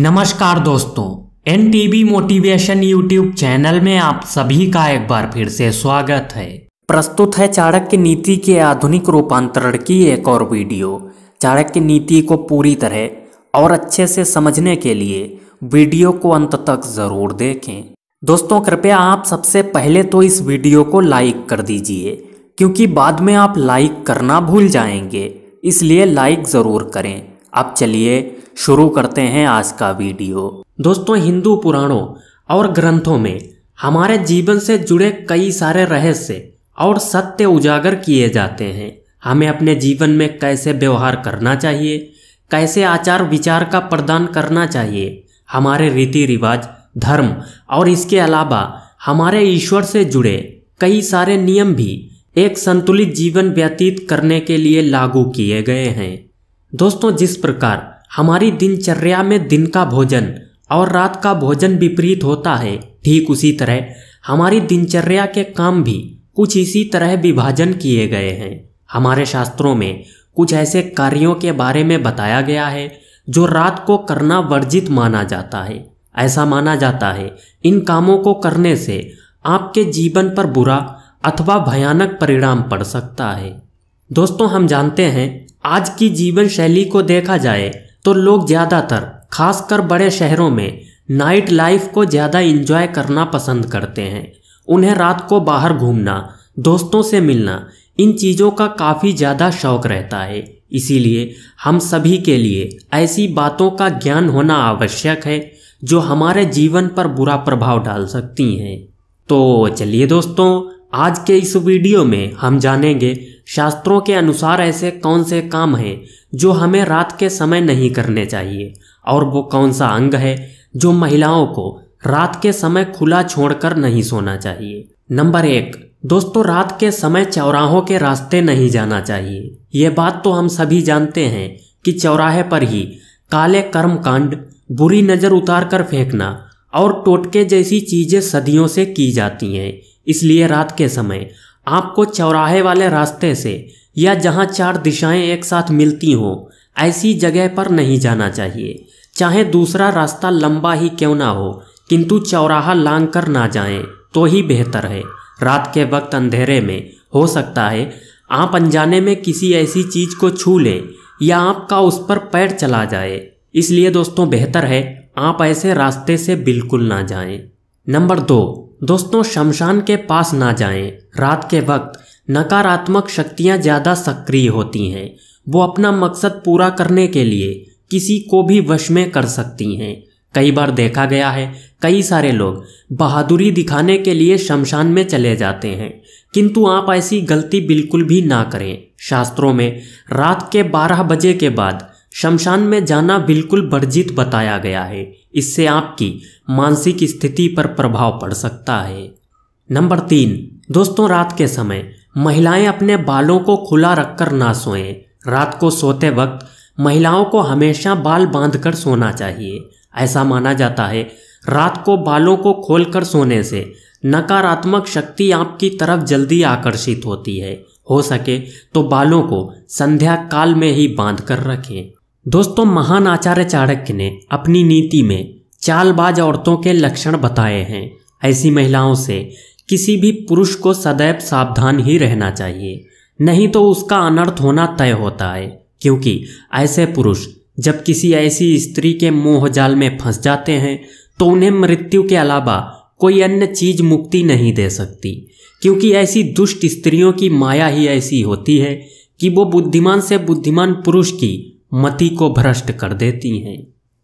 नमस्कार दोस्तों N T motivation YouTube channel में आप सभी का एक बार फिर से स्वागत है प्रस्तुत है चाणक्य नीति के आधुनिक रूपांतरण की एक और वीडियो चाणक्य नीति को पूरी तरह और अच्छे से समझने के लिए वीडियो को अंत तक जरूर देखें दोस्तों कृपया आप सबसे पहले तो इस वीडियो को लाइक कर दीजिए क्योंकि बाद में आप लाइक करना भूल जाएंगे इसलिए लाइक ज़रूर करें अब चलिए शुरू करते हैं आज का वीडियो दोस्तों हिंदू पुराणों और ग्रंथों में हमारे जीवन से जुड़े कई सारे रहस्य और सत्य उजागर किए जाते हैं हमें अपने जीवन में कैसे व्यवहार करना चाहिए कैसे आचार विचार का प्रदान करना चाहिए हमारे रीति रिवाज धर्म और इसके अलावा हमारे ईश्वर से जुड़े कई सारे नियम भी एक संतुलित जीवन व्यतीत करने के लिए लागू किए गए हैं दोस्तों जिस प्रकार हमारी दिनचर्या में दिन का भोजन और रात का भोजन विपरीत होता है ठीक उसी तरह हमारी दिनचर्या के काम भी कुछ इसी तरह विभाजन किए गए हैं हमारे शास्त्रों में कुछ ऐसे कार्यों के बारे में बताया गया है जो रात को करना वर्जित माना जाता है ऐसा माना जाता है इन कामों को करने से आपके जीवन पर बुरा अथवा भयानक परिणाम पड़ सकता है दोस्तों हम जानते हैं आज की जीवन शैली को देखा जाए तो लोग ज़्यादातर खासकर बड़े शहरों में नाइट लाइफ को ज़्यादा इंजॉय करना पसंद करते हैं उन्हें रात को बाहर घूमना दोस्तों से मिलना इन चीज़ों का काफ़ी ज़्यादा शौक रहता है इसीलिए हम सभी के लिए ऐसी बातों का ज्ञान होना आवश्यक है जो हमारे जीवन पर बुरा प्रभाव डाल सकती हैं तो चलिए दोस्तों आज के इस वीडियो में हम जानेंगे शास्त्रों के अनुसार ऐसे कौन से काम हैं जो हमें रात के समय नहीं करने चाहिए और वो कौन सा अंग है जो महिलाओं को रात के समय खुला छोड़कर नहीं सोना चाहिए नंबर एक दोस्तों रात के समय चौराहों के रास्ते नहीं जाना चाहिए ये बात तो हम सभी जानते हैं कि चौराहे पर ही काले कर्म कांड बुरी नज़र उतार कर फेंकना और टोटके जैसी चीज़ें सदियों से की जाती हैं इसलिए रात के समय आपको चौराहे वाले रास्ते से या जहां चार दिशाएं एक साथ मिलती हों ऐसी जगह पर नहीं जाना चाहिए चाहे दूसरा रास्ता लंबा ही क्यों ना हो किंतु चौराहा लांग कर ना जाएं तो ही बेहतर है रात के वक्त अंधेरे में हो सकता है आप अनजाने में किसी ऐसी चीज़ को छू लें या आपका उस पर पैर चला जाए इसलिए दोस्तों बेहतर है आप ऐसे रास्ते से बिल्कुल ना जाएं नंबर दो दोस्तों शमशान के पास ना जाएं। रात के वक्त नकारात्मक शक्तियां ज़्यादा सक्रिय होती हैं वो अपना मकसद पूरा करने के लिए किसी को भी वश में कर सकती हैं कई बार देखा गया है कई सारे लोग बहादुरी दिखाने के लिए शमशान में चले जाते हैं किंतु आप ऐसी गलती बिल्कुल भी ना करें शास्त्रों में रात के 12 बजे के बाद शमशान में जाना बिल्कुल वर्जित बताया गया है इससे आपकी मानसिक स्थिति पर प्रभाव पड़ सकता है नंबर तीन दोस्तों रात के समय महिलाएं अपने बालों को खुला रखकर ना सोएं रात को सोते वक्त महिलाओं को हमेशा बाल बांधकर सोना चाहिए ऐसा माना जाता है रात को बालों को खोलकर सोने से नकारात्मक शक्ति आपकी तरफ जल्दी आकर्षित होती है हो सके तो बालों को संध्या काल में ही बांध कर रखें दोस्तों महान आचार्य चाणक्य ने अपनी नीति में चालबाज औरतों के लक्षण बताए हैं ऐसी महिलाओं से किसी भी पुरुष को सदैव सावधान ही रहना चाहिए नहीं तो उसका अनर्थ होना तय होता है क्योंकि ऐसे पुरुष जब किसी ऐसी स्त्री के मोह जाल में फंस जाते हैं तो उन्हें मृत्यु के अलावा कोई अन्य चीज मुक्ति नहीं दे सकती क्योंकि ऐसी दुष्ट स्त्रियों की माया ही ऐसी होती है कि वो बुद्धिमान से बुद्धिमान पुरुष की मति को भ्रष्ट कर देती हैं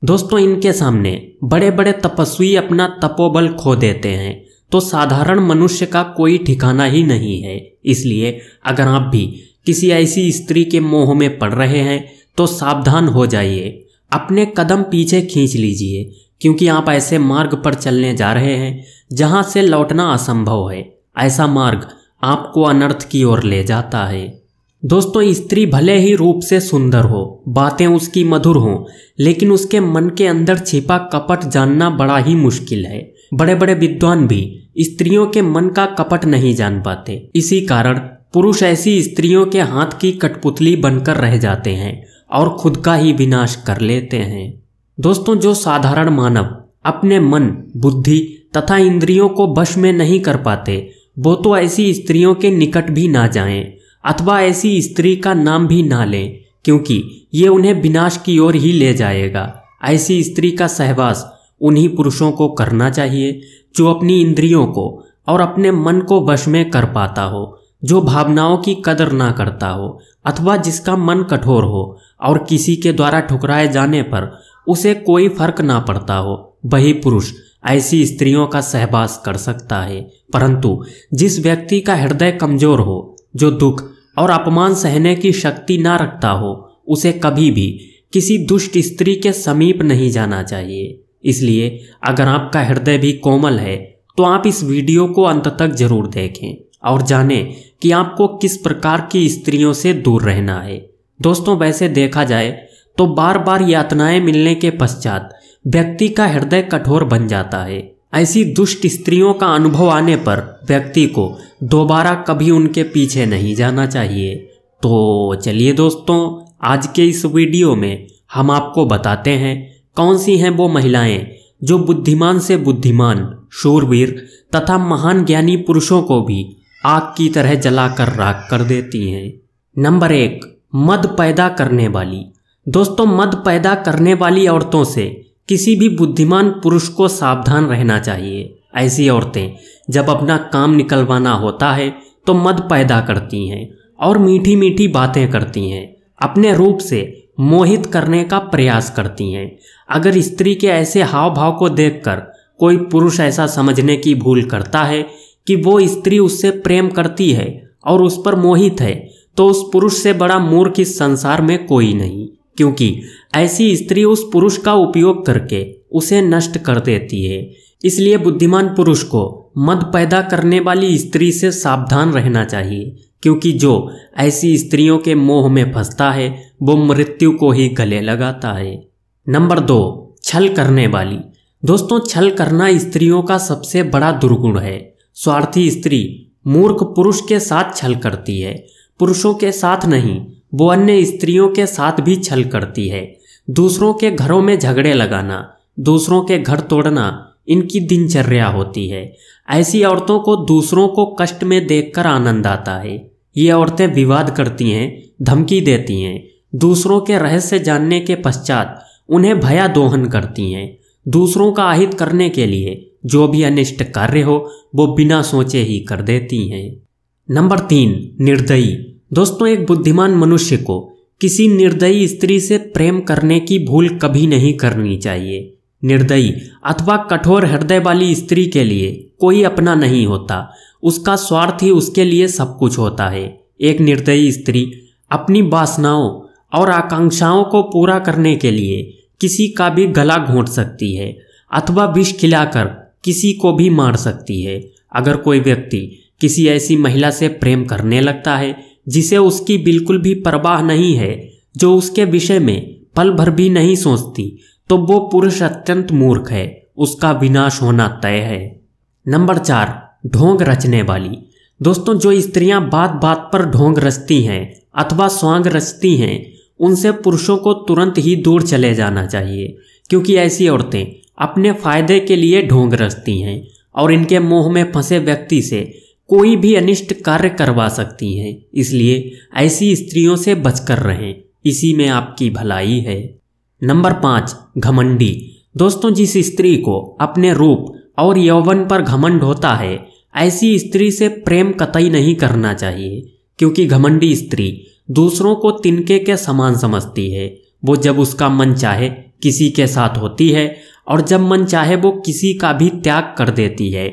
दोस्तों इनके सामने बड़े बड़े तपस्वी अपना तपोबल खो देते हैं तो साधारण मनुष्य का कोई ठिकाना ही नहीं है इसलिए अगर आप भी किसी ऐसी स्त्री के मोह में पड़ रहे हैं तो सावधान हो जाइए अपने कदम पीछे खींच लीजिए क्योंकि आप ऐसे मार्ग पर चलने जा रहे हैं जहां से लौटना असंभव है ऐसा मार्ग आपको अनर्थ की ओर ले जाता है दोस्तों स्त्री भले ही रूप से सुंदर हो बातें उसकी मधुर हों लेकिन उसके मन के अंदर छिपा कपट जानना बड़ा ही मुश्किल है बड़े बड़े विद्वान भी स्त्रियों के मन का कपट नहीं जान पाते इसी कारण पुरुष ऐसी स्त्रियों के हाथ की कठपुतली बनकर रह जाते हैं और खुद का ही विनाश कर लेते हैं दोस्तों जो साधारण मानव अपने मन बुद्धि तथा इंद्रियों को बश में नहीं कर पाते वो तो ऐसी स्त्रियों के निकट भी ना जाएं अथवा ऐसी स्त्री का नाम भी ना लें क्योंकि ये उन्हें विनाश की ओर ही ले जाएगा ऐसी स्त्री का सहवास उन्हीं पुरुषों को करना चाहिए जो अपनी इंद्रियों को और अपने मन को वश में कर पाता हो जो भावनाओं की कदर ना करता हो अथवा जिसका मन कठोर हो और किसी के द्वारा ठुकराए जाने पर उसे कोई फर्क ना पड़ता हो वही पुरुष ऐसी स्त्रियों का सहवास कर सकता है परंतु जिस व्यक्ति का हृदय कमजोर हो जो दुख और अपमान सहने की शक्ति ना रखता हो उसे कभी भी किसी दुष्ट स्त्री के समीप नहीं जाना चाहिए इसलिए अगर आपका हृदय भी कोमल है तो आप इस वीडियो को अंत तक जरूर देखें और जानें कि आपको किस प्रकार की स्त्रियों से दूर रहना है दोस्तों वैसे देखा जाए तो बार बार यातनाएं मिलने के पश्चात व्यक्ति का हृदय कठोर बन जाता है ऐसी दुष्ट स्त्रियों का अनुभव आने पर व्यक्ति को दोबारा कभी उनके पीछे नहीं जाना चाहिए तो चलिए दोस्तों आज के इस वीडियो में हम आपको बताते हैं कौन सी हैं वो महिलाएं जो बुद्धिमान से बुद्धिमान शूरवीर तथा महान ज्ञानी पुरुषों को भी आग की तरह जलाकर राख कर देती हैं नंबर एक मद पैदा करने वाली दोस्तों मद पैदा करने वाली औरतों से किसी भी बुद्धिमान पुरुष को सावधान रहना चाहिए ऐसी औरतें जब अपना काम निकलवाना होता है तो मद पैदा करती हैं और मीठी मीठी बातें करती हैं अपने रूप से मोहित करने का प्रयास करती हैं अगर स्त्री के ऐसे हाव भाव को देखकर कोई पुरुष ऐसा समझने की भूल करता है कि वो स्त्री उससे प्रेम करती है और उस पर मोहित है तो उस पुरुष से बड़ा मूर्ख इस संसार में कोई नहीं क्योंकि ऐसी स्त्री उस पुरुष का उपयोग करके उसे नष्ट कर देती है इसलिए बुद्धिमान पुरुष को मद पैदा करने वाली स्त्री से सावधान रहना चाहिए क्योंकि जो ऐसी स्त्रियों के मोह में फंसता है वो मृत्यु को ही गले लगाता है नंबर दो छल करने वाली दोस्तों छल करना स्त्रियों का सबसे बड़ा दुर्गुण है स्वार्थी स्त्री मूर्ख पुरुष के साथ छल करती है पुरुषों के साथ नहीं वो अन्य स्त्रियों के साथ भी छल करती है दूसरों के घरों में झगड़े लगाना दूसरों के घर तोड़ना इनकी दिनचर्या होती है ऐसी औरतों को दूसरों को कष्ट में देखकर आनंद आता है ये औरतें विवाद करती हैं धमकी देती हैं दूसरों के रहस्य जानने के पश्चात उन्हें भया दोहन करती हैं दूसरों का आहित करने के लिए जो भी अनिष्ट कार्य हो वो बिना सोचे ही कर देती हैं नंबर तीन निर्दयी दोस्तों एक बुद्धिमान मनुष्य को किसी निर्दयी स्त्री से प्रेम करने की भूल कभी नहीं करनी चाहिए निर्दयी अथवा कठोर हृदय वाली स्त्री के लिए कोई अपना नहीं होता उसका स्वार्थ ही उसके लिए सब कुछ होता है एक निर्दयी स्त्री अपनी वासनाओं और आकांक्षाओं को पूरा करने के लिए किसी का भी गला घोंट सकती है अथवा विष खिलाकर किसी को भी मार सकती है अगर कोई व्यक्ति किसी ऐसी महिला से प्रेम करने लगता है जिसे उसकी बिल्कुल भी परवाह नहीं है जो उसके विषय में पल भर भी नहीं सोचती तो वो पुरुष अत्यंत मूर्ख है उसका विनाश होना तय है नंबर चार ढोंग रचने वाली दोस्तों जो स्त्रियां बात बात पर ढोंग रचती हैं अथवा स्वांग रचती हैं उनसे पुरुषों को तुरंत ही दूर चले जाना चाहिए क्योंकि ऐसी औरतें अपने फायदे के लिए ढोंग रचती हैं और इनके मोह में फंसे व्यक्ति से कोई भी अनिष्ट कार्य करवा सकती हैं इसलिए ऐसी स्त्रियों से बचकर रहें इसी में आपकी भलाई है नंबर पाँच घमंडी दोस्तों जिस स्त्री को अपने रूप और यौवन पर घमंड होता है ऐसी स्त्री से प्रेम कतई नहीं करना चाहिए क्योंकि घमंडी स्त्री दूसरों को तिनके के समान समझती है वो जब उसका मन चाहे किसी के साथ होती है और जब मन चाहे वो किसी का भी त्याग कर देती है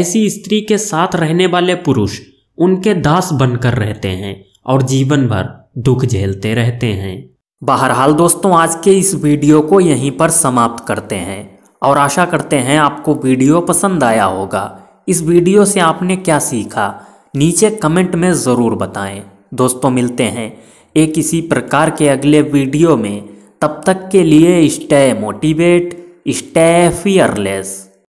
ऐसी स्त्री के साथ रहने वाले पुरुष उनके दास बनकर रहते हैं और जीवन भर दुख झेलते रहते हैं बहरहाल दोस्तों आज के इस वीडियो को यहीं पर समाप्त करते हैं और आशा करते हैं आपको वीडियो पसंद आया होगा इस वीडियो से आपने क्या सीखा नीचे कमेंट में ज़रूर बताएं दोस्तों मिलते हैं एक इसी प्रकार के अगले वीडियो में तब तक के लिए स्टे मोटिवेट स्टे फियरलेस